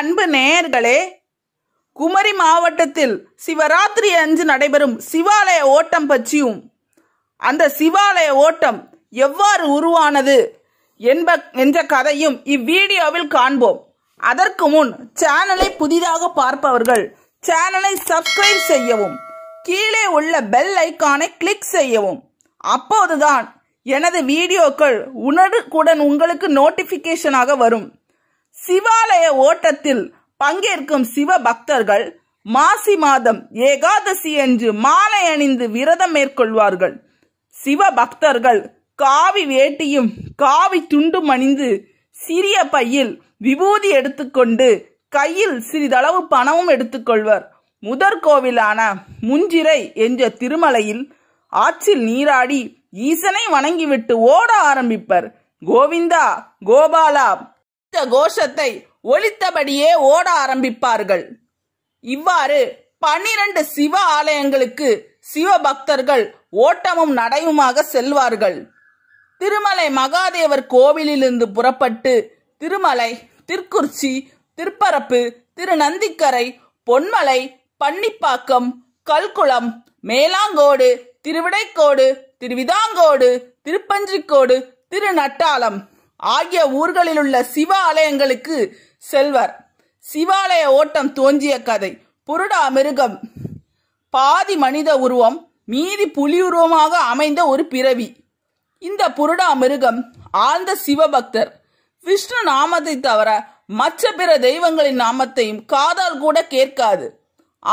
அன்பு நேயர்களே குமரி மாவட்டத்தில் சிவராத்திரி அன்று நடைபெறும் சிவாலய ஓட்டம் பற்றியும் அந்த சிவாலய ஓட்டம் எவ்வாறு உருவானது என்ப என்ற கதையும் இவ்வீடியோவில் காண்போம் அதற்கு முன் சேனலை புதிதாக பார்ப்பவர்கள் சேனலை சப்ஸ்கிரைப் செய்யவும் கீழே உள்ள பெல் ஐக்கானை கிளிக் செய்யவும் அப்போதுதான் எனது வீடியோக்கள் உணர்வுக்குடன் உங்களுக்கு நோட்டிஃபிகேஷனாக வரும் சிவாலய ஓட்டத்தில் பங்கேற்கும் சிவ பக்தர்கள் மாசி மாதம் ஏகாதசி என்று மாலை அணிந்து விரதம் மேற்கொள்வார்கள் சிவ பக்தர்கள் காவி வேட்டியும் காவி துண்டும் அணிந்து சிறிய பையில் விபூதி எடுத்துக்கொண்டு கையில் சிறிதளவு பணமும் எடுத்துக்கொள்வர் முதற் கோவிலான முஞ்சிரை என்ற திருமலையில் ஆற்றில் நீராடி ஈசனை வணங்கிவிட்டு ஓட ஆரம்பிப்பர் கோவிந்தா கோபாலா கோஷத்தை ஒழித்தபடியே ஓட ஆரம்பிப்பார்கள் இவ்வாறு பனிரண்டு சிவ ஆலயங்களுக்கு சிவபக்தர்கள் ஓட்டமும் நடையுமாக செல்வார்கள் திருமலை மகாதேவர் கோவிலிலிருந்து புறப்பட்டு திருமலை திருக்குறிச்சி திருப்பரப்பு திருநந்திக்கரை பொன்மலை பன்னிப்பாக்கம் கல்குளம் மேலாங்கோடு திருவிடைக்கோடு திருவிதாங்கோடு திருப்பஞ்சிக்கோடு திருநட்டாலம் ஆகிய ஊர்களிலுள்ள சிவ ஆலயங்களுக்கு செல்வர் சிவாலய ஓட்டம் தோன்றிய கதை புருடா மிருகம் பாதி மனித உருவம் மீதி புலி உருவமாக அமைந்த ஒரு பிறவி இந்த புருடா மிருகம் ஆழ்ந்த சிவபக்தர் விஷ்ணு நாமத்தை தவிர மற்ற பிற தெய்வங்களின் நாமத்தையும் காதால் கூட கேட்காது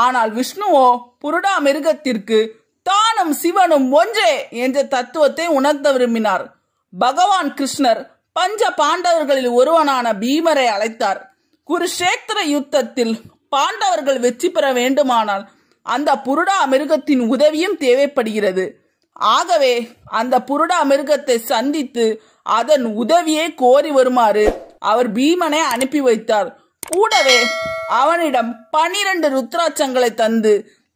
ஆனால் விஷ்ணுவோ புருடா மிருகத்திற்கு தானும் சிவனும் ஒன்றே என்ற தத்துவத்தை உணர்த்த விரும்பினார் பகவான் கிருஷ்ணர் பஞ்ச பாண்டவர்களில் ஒருவனான பீமரை அழைத்தார் குருஷேத்திர யுத்தத்தில் பாண்டவர்கள் வெற்றி பெற வேண்டுமானால் அந்த புருடா மிருகத்தின் உதவியும் தேவைப்படுகிறது ஆகவே அந்த புருடா மிருகத்தை சந்தித்து அதன் உதவியை கோரி வருமாறு அவர் பீமனை அனுப்பி வைத்தார் கூடவே அவனிடம் பனிரெண்டு ருத்ராட்சங்களை தந்து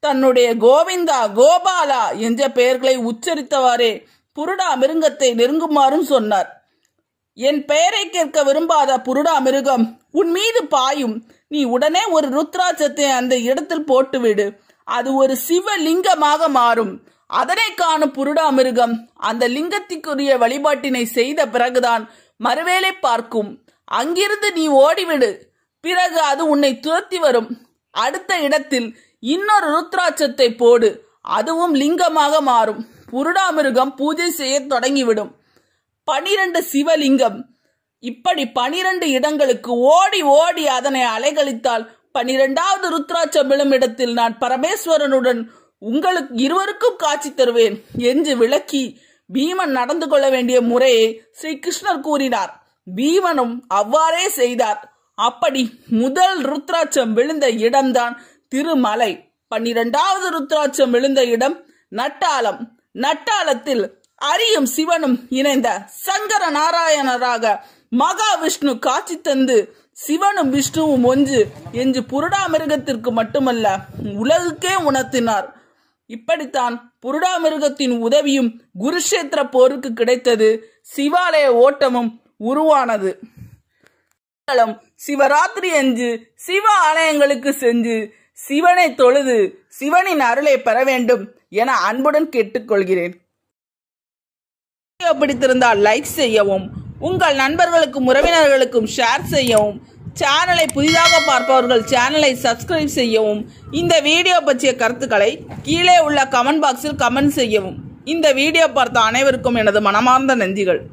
தன்னுடைய கோவிந்தா கோபாலா என்ற பெயர்களை உச்சரித்தவாறே புருடா மிருங்கத்தை நெருங்குமாறும் சொன்னார் என் பெயரை கேட்க விரும்பாத புருடா மிருகம் உன் மீது பாயும் நீ உடனே ஒரு ருத்ராட்சத்தை அந்த இடத்தில் போட்டுவிடு அது ஒரு சிவ லிங்கமாக மாறும் அதனை காணும் புருடா மிருகம் அந்த லிங்கத்திற்குரிய வழிபாட்டினை செய்த பிறகுதான் மறுவேளை பார்க்கும் அங்கிருந்து நீ ஓடிவிடு பிறகு அது உன்னை துரத்தி வரும் அடுத்த இடத்தில் இன்னொரு ருத்ராட்சத்தை போடு அதுவும் லிங்கமாக மாறும் புருடாமிருகம் பூஜை செய்ய தொடங்கிவிடும் பனிரெண்டு சிவலிங்கம் இப்படி பனிரெண்டு இடங்களுக்கு ஓடி ஓடி அதனை அலைகழித்தால் பனிரெண்டாவது ருத்ராட்ச விழும் இடத்தில் நான் பரமேஸ்வரனுடன் உங்களுக்கு இருவருக்கும் காட்சி தருவேன் என்று விளக்கி பீமன் நடந்து கொள்ள வேண்டிய முறையை ஸ்ரீ கிருஷ்ணர் கூறினார் பீமனும் அவ்வாறே செய்தார் அப்படி முதல் ருத்ராட்சம் விழுந்த இடம்தான் திருமலை பன்னிரெண்டாவது ருத்ராட்சம் விழுந்த இடம் நட்டாலம் நட்டாலத்தில் அரியும் சிவனும் இணைந்த சங்கர நாராயணராக மகாவிஷ்ணு காட்சி தந்து சிவனும் விஷ்ணுவும் ஒன்று என்று புருடாமிருகத்திற்கு மட்டுமல்ல உலகுக்கே உணர்த்தினார் இப்படித்தான் புருடாமிருகத்தின் உதவியும் குருஷேத்திர போருக்கு கிடைத்தது சிவாலய ஓட்டமும் உருவானது சிவராத்திரி என்று சிவ ஆலயங்களுக்கு சென்று சிவனை தொழுது சிவனின் அருளை பெற வேண்டும் என அன்புடன் கேட்டுக்கொள்கிறேன் வீடியோ பிடித்திருந்தால் லைக் செய்யவும் உங்கள் நண்பர்களுக்கும் உறவினர்களுக்கும் ஷேர் செய்யவும் சேனலை புதிதாக பார்ப்பவர்கள் சேனலை சப்ஸ்கிரைப் செய்யவும் இந்த வீடியோ பற்றிய கருத்துக்களை கீழே உள்ள கமெண்ட் பாக்ஸில் கமெண்ட் செய்யவும் இந்த வீடியோ பார்த்த அனைவருக்கும் எனது மனமார்ந்த நன்றிகள்